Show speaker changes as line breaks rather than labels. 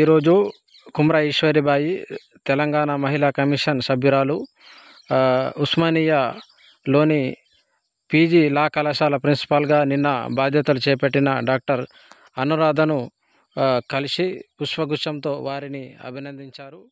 ఈరోజు కుమ్రా ఈశ్వరిబాయి తెలంగాణ మహిళా కమిషన్ సభ్యురాలు ఉస్మానియాలోని పీజీ లా కళాశాల ప్రిన్సిపాల్గా నిన్న బాధ్యతలు చేపట్టిన డాక్టర్ అనురాధను కలిసి పుష్పగుచ్చంతో వారిని అభినందించారు